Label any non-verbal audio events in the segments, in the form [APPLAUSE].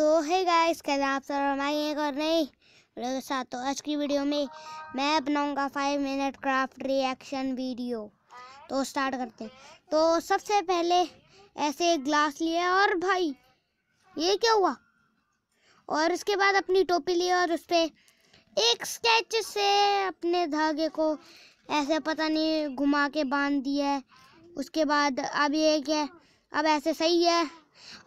तो है गाइस कैसे आप सब हमारे एक और नई वीडियो के साथ तो आज की वीडियो में मैं बनाऊंगा five minute craft reaction video तो स्टार्ट करते हैं तो सबसे पहले ऐसे एक ग्लास लिया और भाई ये क्या हुआ और उसके बाद अपनी टोपी ली और उस पर एक स्केच से अपने धागे को ऐसे पता नहीं घुमा के बांध दिया उसके बाद अब ये क्या अब ऐसे सही है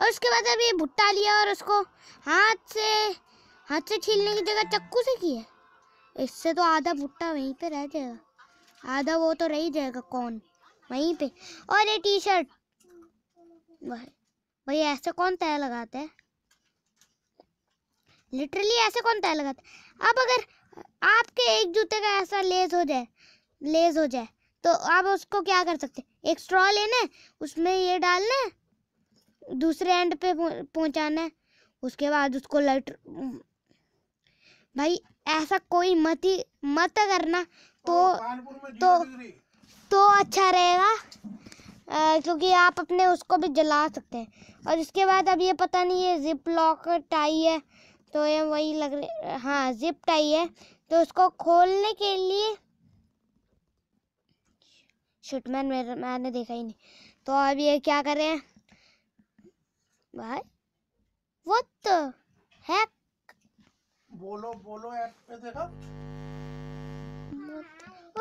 और उसके बाद अभी भुट्टा लिया और उसको हाथ से हाथ से छीलने की जगह चक्कू से किया इससे तो आधा भुट्टा वहीं पे रह जाएगा आधा वो तो रह ही जाएगा कौन वहीं पे और ये टी शर्ट भाई ऐसे कौन तय लगाते हैं लिटरली ऐसे कौन तय लगाते अब अगर आपके एक जूते का ऐसा लेस हो जाए लेस हो जाए तो आप उसको क्या कर सकते एक स्ट्रॉ लेना है उसमें ये डालना है दूसरे एंड पे पहुंचाना है उसके बाद उसको लट भाई ऐसा कोई मत ही मत करना तो तो तो अच्छा रहेगा क्योंकि आप अपने उसको भी जला सकते हैं और इसके बाद अब ये पता नहीं ये जिप लॉक टाई है तो ये वही लग रही हाँ जिप टाई है तो उसको खोलने के लिए शुटमैन मैंने देखा ही नहीं तो अब ये क्या करें भाई व्हाट द हेक बोलो बोलो ऐप पे देखा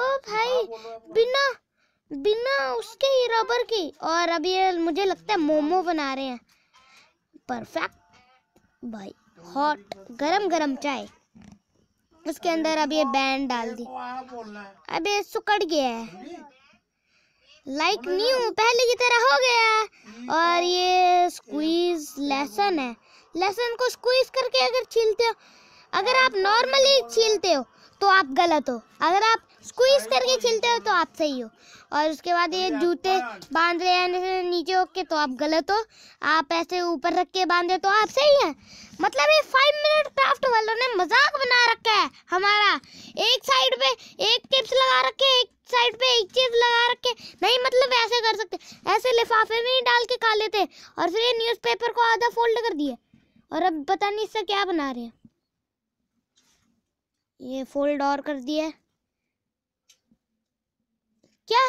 ओ भाई हाँ, बिना बिना उसके ही रबर की और अभी मुझे लगता है मोमो बना रहे हैं परफेक्ट भाई हॉट गरम गरम चाय उसके अंदर अब ये बैंड डाल दी अभी सुकड़ गया है लाइक न्यू पहले की तरह हो गया हम्म। और ये स्क्वीज लहसन है लेसन को स्क्वीज करके अगर छीलते हो अगर आप नॉर्मली छीलते हो तो आप गलत हो अगर आप स्क्वीज करके खेलते हो तो आप सही हो और उसके बाद ये जूते बांध रहे हैं नीचे हो के तो आप गलत हो आप ऐसे ऊपर रख के बांधे तो आप सही है मतलब ये फाइव मिनट क्राफ्ट वालों ने मजाक बना रखा है हमारा एक साइड पे एक टिप्स लगा रखे एक साइड पे एक चीज लगा रखे नहीं मतलब ऐसे कर सकते ऐसे लिफाफे में ही डाल के खा लेते और फिर ये न्यूज़पेपर को आधा फोल्ड कर दिया और अब पता नहीं इससे क्या बना रहे हैं ये फोल्ड और कर दिया क्या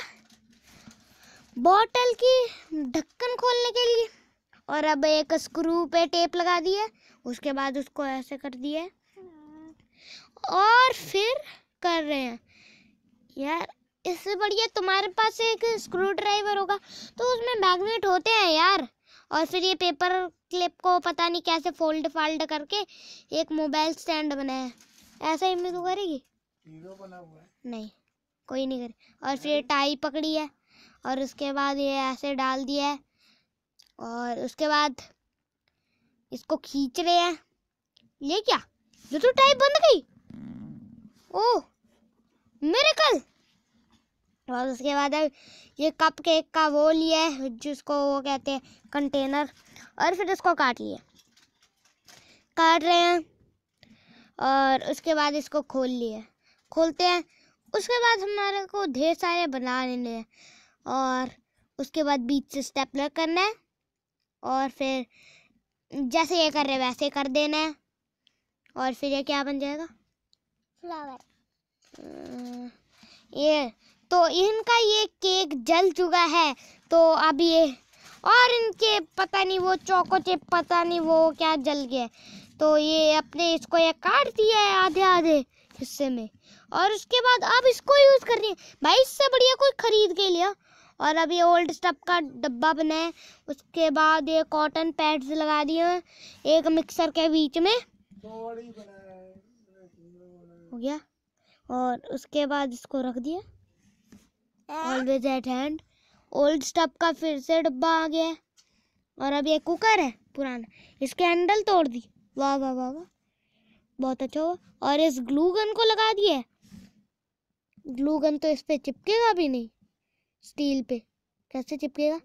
बॉटल की ढक्कन खोलने के लिए और अब एक स्क्रू पे टेप लगा दिया उसके बाद उसको ऐसे कर दिया और फिर कर रहे हैं यार इससे बढ़िया तुम्हारे पास एक स्क्रू ड्राइवर होगा तो उसमें मैग्नेट होते हैं यार और फिर ये पेपर क्लिप को पता नहीं कैसे फोल्ड फाल्ड करके एक मोबाइल स्टैंड बनाया ऐसा इम्मी को करेगी बना हुआ है नहीं कोई नहीं करे और फिर टाई पकड़ी है और उसके बाद ये ऐसे डाल दिया है और उसके बाद इसको खींच रहे हैं ये क्या जो तो टाई बंद गई ओ मेरे कल और उसके बाद अब ये कप केक का वो लिया है जिसको वो कहते हैं कंटेनर और फिर इसको काट लिया काट रहे हैं और उसके बाद इसको खोल लिए खोलते हैं उसके बाद हमारे को ढेर सारे बना लेने हैं और उसके बाद बीच से स्टेपलर करना है और फिर जैसे ये कर रहे वैसे कर देना है और फिर ये क्या बन जाएगा फ्लावर ये तो इनका ये केक जल चुका है तो अब ये और इनके पता नहीं वो चौको चिप पता नहीं वो क्या जल गया तो ये अपने इसको ये काट दिया है आधे आधे हिस्से में और उसके बाद अब इसको यूज़ कर रही है भाई इससे बढ़िया कोई ख़रीद के लिया और अब ये ओल्ड स्टफ का डब्बा बना है उसके बाद ये कॉटन पैड्स लगा दिए हैं एक मिक्सर के बीच में हो गया और उसके बाद इसको रख दिया always at hand old stuff का फिर से डब्बा आ गया और अब ये कुकर है पुराना इसके हैंडल तोड़ दी वाह वाह वाह वाह बहुत अच्छा हुआ और इस ग्लू गन को लगा दिया ग्लू गन तो इस पर चिपकेगा भी नहीं स्टील पे कैसे चिपकेगा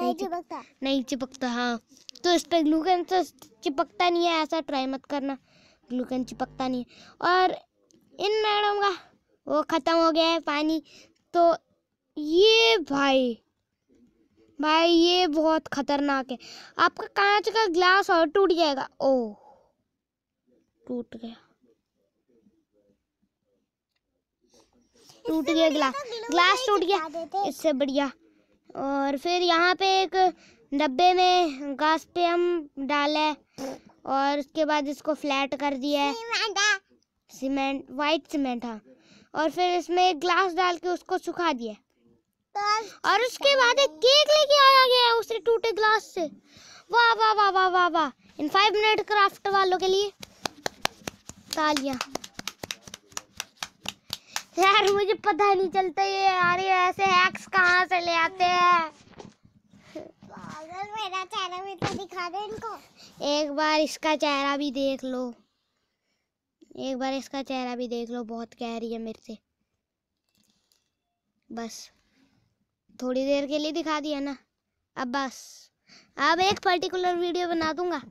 नहीं चिपकता नहीं चिपकता हाँ तो इस पर ग्लू गन तो चिपकता नहीं है ऐसा ट्राई मत करना ग्लू गन चिपकता नहीं है और इन मैडम का वो ख़त्म हो गया है पानी तो ये भाई भाई ये बहुत ख़तरनाक है आपका कांच का ग्लास और टूट जाएगा ओह टूट गया टूट गया ग्लास ग्लास टूट गया इससे बढ़िया और फिर यहाँ पे एक डब्बे में घास पे हम डाले और उसके बाद इसको फ्लैट कर दिया है सीमेंट वाइट सीमेंट हाँ और फिर इसमें एक ग्लास डाल के उसको सुखा दिया और उसके बाद एक केक लेके आया गया उसने टूटे ग्लास से वाह वाह वाह वाह वाह वाह इन फाइव मिनट क्राफ्ट वालों के लिए लिया यार मुझे पता नहीं चलता ये यार ये ऐसे हैक्स कहाँ से ले आते हैं मेरा चेहरा भी तो दिखा दे इनको एक बार इसका चेहरा भी देख लो एक बार इसका चेहरा भी देख लो बहुत कह रही है मेरे से बस थोड़ी देर के लिए दिखा दिया ना अब बस अब एक पर्टिकुलर वीडियो बना दूंगा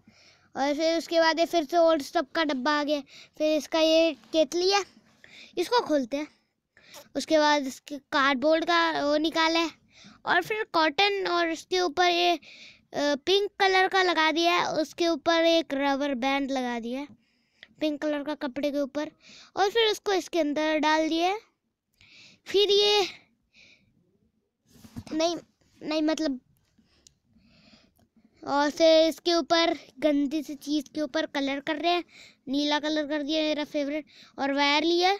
और फिर उसके बाद ये फिर से ओल्ड स्टफ का डब्बा आ गया फिर इसका ये केतली है इसको खोलते हैं उसके बाद इसके कार्डबोर्ड का वो निकाले और फिर कॉटन और उसके ऊपर ये पिंक कलर का लगा दिया है उसके ऊपर एक रबर बैंड लगा दिया है पिंक कलर का कपड़े के ऊपर और फिर उसको इसके अंदर डाल दिया फिर ये नहीं नहीं मतलब और फिर इसके ऊपर गंदी सी चीज़ के ऊपर कलर कर रहे हैं नीला कलर कर दिया मेरा फेवरेट और वायर लिया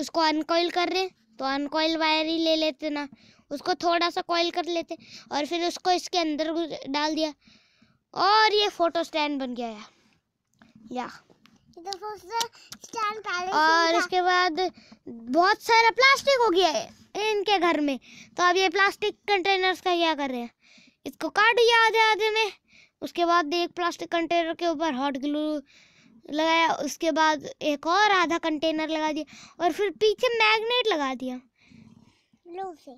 उसको अनकॉइल कर रहे हैं तो अनकॉइल वायर ही ले लेते ना उसको थोड़ा सा कॉइल कर लेते और फिर उसको इसके अंदर डाल दिया और ये फोटो स्टैंड बन गया या तो और इसके बाद बहुत सारा प्लास्टिक हो गया है इनके घर में तो अब ये प्लास्टिक कंटेनर्स का क्या कर रहे हैं इसको काट दिया आधे आधे में उसके बाद एक प्लास्टिक कंटेनर के ऊपर हॉट ग्लू लगाया उसके बाद एक और आधा कंटेनर लगा दिया और फिर पीछे मैग्नेट लगा दिया ग्लू से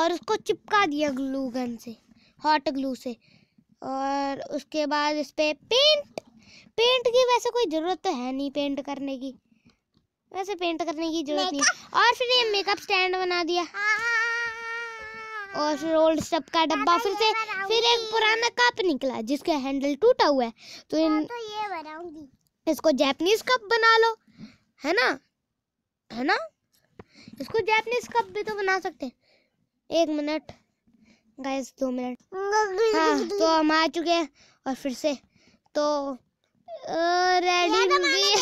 और उसको चिपका दिया ग्लू गन से हॉट ग्लू से और उसके बाद इस पर पेंट पेंट की वैसे कोई ज़रूरत तो है नहीं पेंट करने की वैसे पेंट करने की जरूरत नहीं और फिर ये मेकअप स्टैंड बना दिया हाँ, हाँ, और फिर ओल्ड स्टफ का डब्बा फिर से फिर एक पुराना कप निकला जिसका हैंडल टूटा हुआ है तो, हाँ, इन, तो ये इसको जैपनीज कप बना लो है ना है ना इसको जैपनीज कप भी तो बना सकते हैं एक मिनट गैस दो मिनट हाँ तो हम आ चुके हैं और फिर से तो रेडी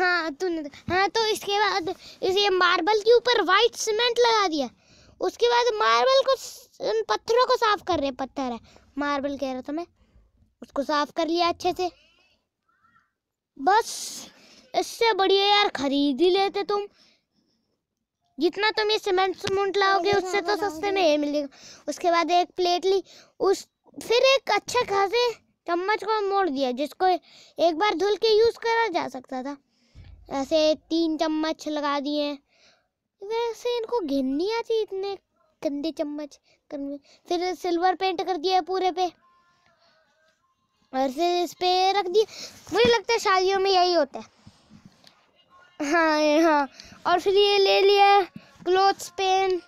हाँ तूने हाँ तो इसके बाद इसे मार्बल के ऊपर वाइट सीमेंट लगा दिया उसके बाद मार्बल को उन पत्थरों को साफ कर रहे हैं पत्थर है मार्बल कह रहा था मैं उसको साफ कर लिया अच्छे से बस इससे बढ़िया यार खरीद ही लेते तुम जितना तुम ये सीमेंट सीमेंट लाओगे उससे तो सस्ते में ये मिलेगा उसके बाद एक प्लेट ली उस फिर एक अच्छे खासे चम्मच को मोड़ दिया जिसको एक बार धुल के यूज़ करा जा सकता था ऐसे तीन चम्मच लगा दिए वैसे इनको घिननी आती इतने गंदे चम्मच करने फिर सिल्वर पेंट कर दिया पूरे पे और फिर इस पे रख दिया मुझे लगता है शादियों में यही होता है हाँ हाँ और फिर ये ले लिया क्लोथ्स पेन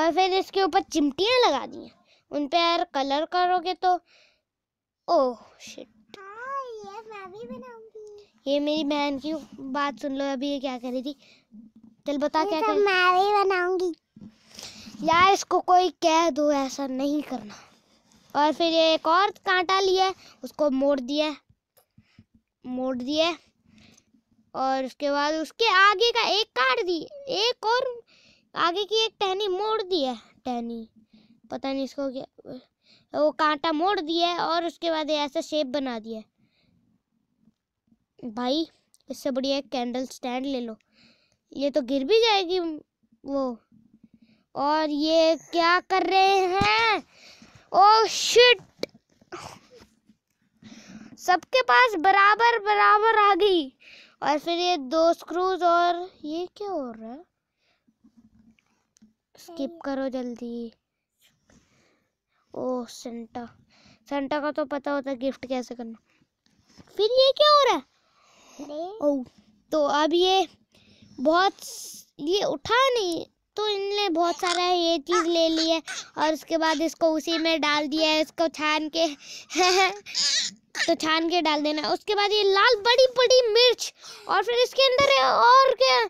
और फिर इसके ऊपर चिमटियाँ लगा दी उन पे यार कलर करोगे तो ओह शिट हाँ, ये, मैं भी ये मेरी बहन की बात सुन लो अभी ये क्या कर रही थी चल बता क्या कर मैं भी बनाऊंगी यार इसको कोई कह दो ऐसा नहीं करना और फिर ये एक और कांटा लिया उसको मोड़ दिया मोड़ दिया और उसके बाद उसके आगे का एक काट दी एक और आगे की एक टहनी मोड़ दिया टहनी पता नहीं इसको क्या वो कांटा मोड़ दिया और उसके बाद ऐसा शेप बना दिया भाई इससे बढ़िया एक कैंडल स्टैंड ले लो ये तो गिर भी जाएगी वो और ये क्या कर रहे हैं ओ oh, शिट सबके पास बराबर बराबर आ गई और फिर ये दो स्क्रूज और ये क्या हो रहा है स्किप करो जल्दी ओ सेंटा सेंटा का तो पता होता है गिफ्ट कैसे करना फिर ये क्या हो रहा है ओ oh, तो अब ये बहुत ये उठा नहीं तो इनने बहुत सारा ये चीज़ ले ली है और उसके बाद इसको उसी में डाल दिया है इसको छान के [LAUGHS] तो छान के डाल देना उसके बाद ये लाल बड़ी बड़ी मिर्च और फिर इसके अंदर और क्या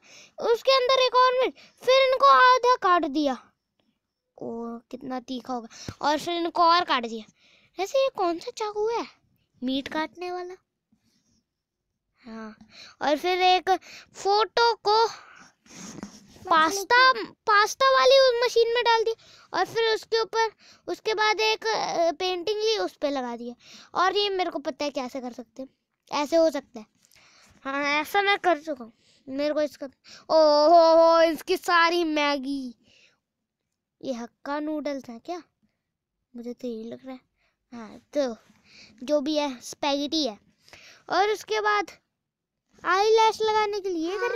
उसके अंदर एक और मिर्च फिर इनको आधा काट दिया ओ कितना तीखा होगा और फिर इनको और काट दिया ऐसे ये कौन सा चाकू है मीट काटने वाला हाँ और फिर एक फोटो को पास्ता पास्ता वाली उस मशीन में डाल दी और फिर उसके ऊपर उसके बाद एक पेंटिंग ली उस पर लगा दिया और ये मेरे को पता है कैसे कर सकते हैं ऐसे हो सकता है हाँ ऐसा मैं कर चुका हूँ मेरे को इसका ओ हो हो इसकी सारी मैगी ये हक्का नूडल्स हैं क्या मुझे तो यही लग रहा है हाँ तो जो भी है स्पैगेटी है और उसके बाद आई लैश लगाने के लिए हाँ।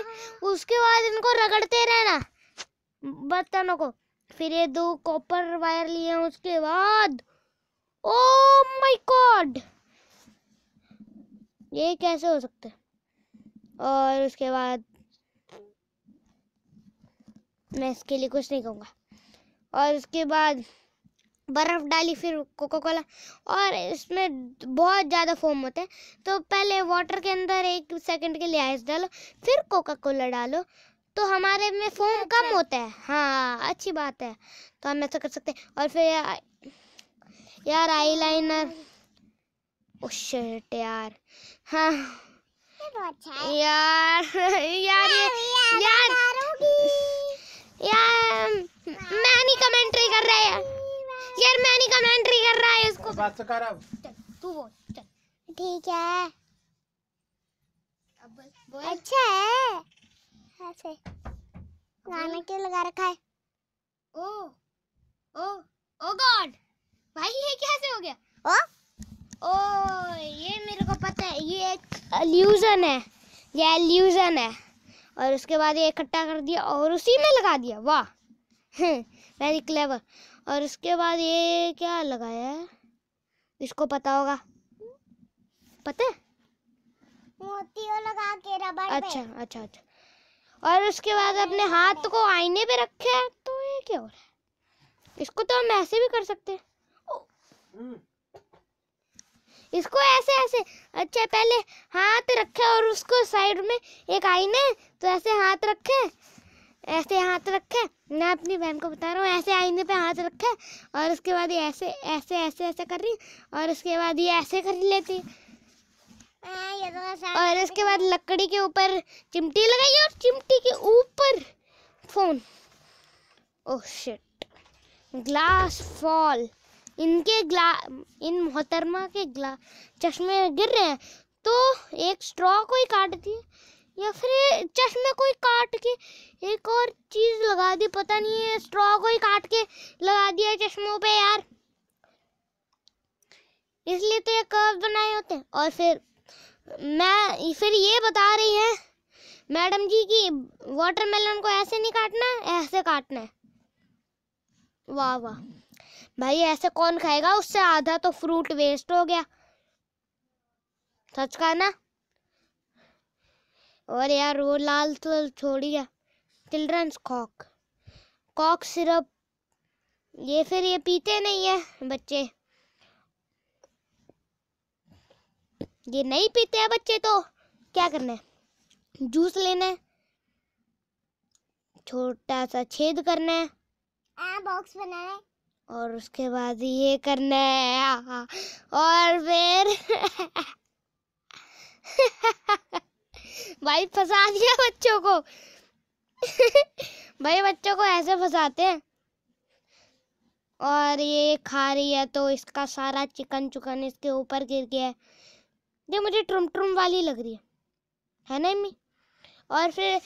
उसके बाद इनको रगड़ते रहना बर्तनों को फिर ये दो कॉपर वायर लिए उसके बाद ओ माय गॉड ये कैसे हो सकता है और उसके बाद मैं इसके लिए कुछ नहीं कहूँगा और उसके बाद बर्फ़ डाली फिर कोको कोला और इसमें बहुत ज़्यादा फोम होते हैं तो पहले वाटर के अंदर एक सेकंड के लिए आइस डालो फिर कोका कोला डालो तो हमारे में फोम अच्छा। कम होता है हाँ अच्छी बात है तो हम ऐसा कर सकते हैं और फिर oh, हाँ। तो अच्छा यार, यार आई लाइनर ओ शर्ट यार हाँ यार, यार यार यार यार मैं नहीं कमेंट्री कर रहा है यार मैं नहीं कमेंट्री कर रहा है इसको बात तो कर अब तू बोल चल ठीक है अब बोल अच्छा है ऐसे हाँ, गाना क्यों लगा रखा है ओ ओ ओ गॉड भाई ये कैसे हो गया ओ ओ ये मेरे को पता है ये एक एल्यूजन है ये एल्यूजन है और उसके बाद ये इकट्ठा कर दिया और उसी में लगा दिया वाह वेरी [LAUGHS] क्लेवर और उसके बाद ये क्या लगाया है इसको पता होगा पता है मोतियों लगा के रबर अच्छा पे। अच्छा अच्छा और उसके बाद अपने हाथ को आईने पे रखे है तो ये क्या हो रहा है इसको तो हम ऐसे भी कर सकते हैं इसको ऐसे ऐसे अच्छा पहले हाथ रखे और उसको साइड में एक आईने तो ऐसे हाथ रखे ऐसे हाथ रखे मैं अपनी बहन को बता रहा हूँ ऐसे आईने पे हाथ रखे और उसके बाद ये ऐसे ऐसे ऐसे ऐसे कर रही और उसके बाद ये ऐसे कर लेती हाँ, तो और उसके बाद लकड़ी के ऊपर चिमटी लगाई और चिमटी के ऊपर phone oh shit glass fall इनके ग्ला इन मोहतरमा के ग्ला चश्मे गिर रहे हैं तो एक स्ट्रॉ को ही काट दिए या फिर चश्मे को ही काट के एक और चीज़ लगा दी पता नहीं है स्ट्रॉ को ही काट के लगा दिया चश्मों पे यार इसलिए तो ये कर्व बनाए होते हैं और फिर मैं फिर ये बता रही है मैडम जी कि वाटरमेलन को ऐसे नहीं काटना ऐसे काटना है वाह वाह भाई ऐसे कौन खाएगा उससे आधा तो फ्रूट वेस्ट हो गया सच का ना और यार वो लाल तो है चिल्ड्रंस कॉक कॉक सिरप ये फिर ये पीते नहीं है बच्चे ये नहीं पीते हैं बच्चे तो क्या करना है जूस लेना है छोटा सा छेद करना है आ, बॉक्स बनाना है और उसके बाद ये करना है और फिर [LAUGHS] [LAUGHS] भाई फंसा दिया बच्चों को [LAUGHS] भाई बच्चों को ऐसे फंसाते हैं और ये खा रही है तो इसका सारा चिकन चुकन इसके ऊपर गिर गया है ये मुझे ट्रुम ट्रुम वाली लग रही है है ना मम्मी और फिर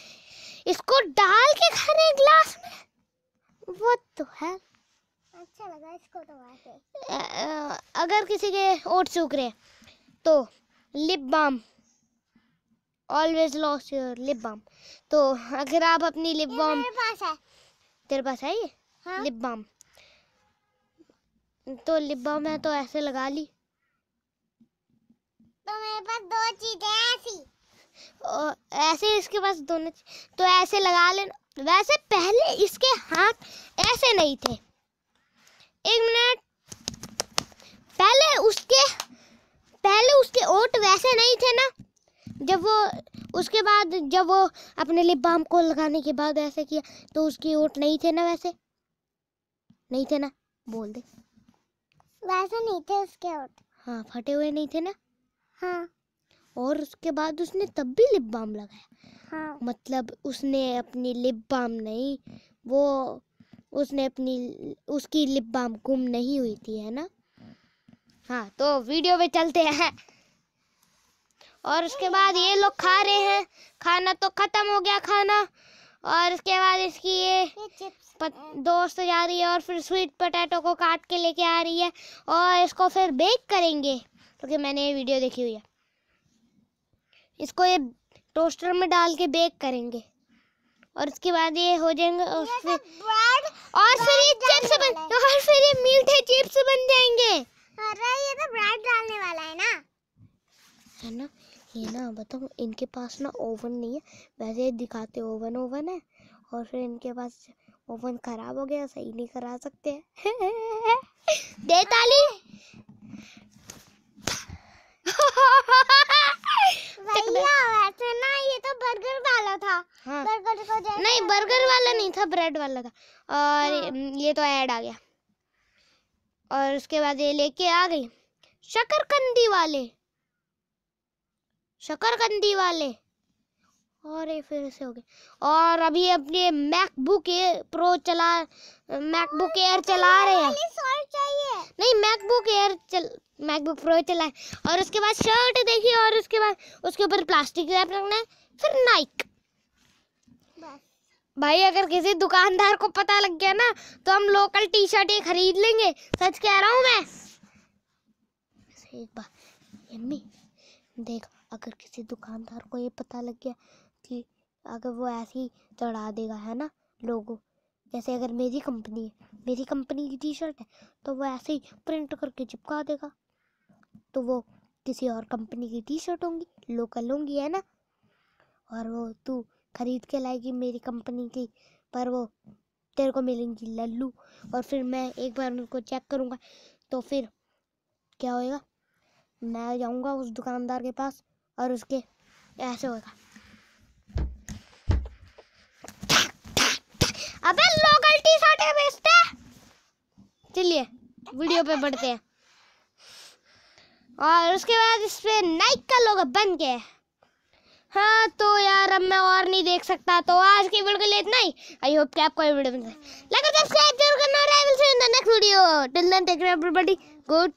इसको डाल के खा रहे ग्लास में वो तो है अच्छा लगा इसको तो अगर किसी के ओट सूख रहे तो lip balm always lose your lip balm तो अगर आप अपनी लिप बाम तेरे पास है ये हाँ? लिप बाम तो लिप बाम मैं तो ऐसे लगा ली तो मेरे पास दो चीजें ऐसी ऐसे इसके पास दोनों तो ऐसे लगा लेना वैसे पहले इसके हाथ ऐसे नहीं थे एक मिनट पहले उसके पहले उसके ओट वैसे नहीं थे ना जब वो उसके बाद जब वो अपने लिप बाम को लगाने के बाद ऐसे किया तो उसकी ओट नहीं थे ना वैसे नहीं थे ना बोल दे वैसे नहीं थे उसके ओट हाँ फटे हुए नहीं थे ना हाँ और उसके बाद उसने तब भी लिप बाम लगाया हाँ मतलब उसने अपनी लिप बाम नहीं वो उसने अपनी उसकी लिप बाम गुम नहीं हुई थी है ना हाँ तो वीडियो पे चलते हैं और उसके बाद ये लोग खा रहे हैं खाना तो ख़त्म हो गया खाना और उसके बाद इसकी ये, दोस्त जा रही है और फिर स्वीट पोटैटो को काट के लेके आ रही है और इसको फिर बेक करेंगे क्योंकि तो मैंने ये वीडियो देखी हुई है इसको ये टोस्टर में डाल के बेक करेंगे और उसके बाद ये हो जाएंगे और फिर और फिर ये चिप्स बन और फिर ये मीठे चिप्स बन जाएंगे अरे ये तो ब्रेड डालने वाला है ना है ना ये ना बताओ मतलब इनके पास ना ओवन नहीं है वैसे दिखाते ओवन ओवन है और फिर इनके पास ओवन खराब हो गया सही नहीं करा सकते [LAUGHS] दे ताली वैसे ना ये तो बर्गर वाला था हाँ। बर्गर को नहीं बर्गर वाला नहीं था ब्रेड वाला था और हाँ। ये तो ऐड आ गया और उसके बाद ये लेके आ गई शकरकंदी वाले शकरकंदी वाले और ये फिर से हो गए और अभी अपने मैकबुक प्रो चला मैकबुक एयर चला रहे हैं नहीं मैकबुक एयर चल मैकबुक प्रो चला है और उसके बाद शर्ट देखिए और उसके बाद उसके ऊपर प्लास्टिक रैप रखना है फिर नाइक भाई अगर किसी दुकानदार को पता लग गया ना तो हम लोकल टी शर्ट ये खरीद लेंगे सच कह रहा हूँ मैं एक बार देखो अगर किसी दुकानदार को ये पता लग गया कि अगर वो ऐसे ही चढ़ा देगा है ना लोगों जैसे अगर मेरी कंपनी है मेरी कंपनी की टी शर्ट है तो वो ऐसे ही प्रिंट करके चिपका देगा तो वो किसी और कंपनी की टी शर्ट होंगी लोकल होंगी है ना और वो तू खरीद के लाएगी मेरी कंपनी की पर वो तेरे को मिलेंगी लल्लू और फिर मैं एक बार उनको चेक करूँगा तो फिर क्या होएगा मैं जाऊँगा उस दुकानदार के पास और उसके ऐसे होगा अबे लोकल टी शर्ट बेचते चलिए वीडियो पे बढ़ते हैं और उसके बाद इस पे नाइक का लोग बन गया हाँ तो यार अब मैं और नहीं देख सकता तो आज की वीडियो के लिए इतना ही आई होप कि आपको वीडियो मिल लाइक और सब्सक्राइब जरूर करना और I will see you in the next video till then take care everybody good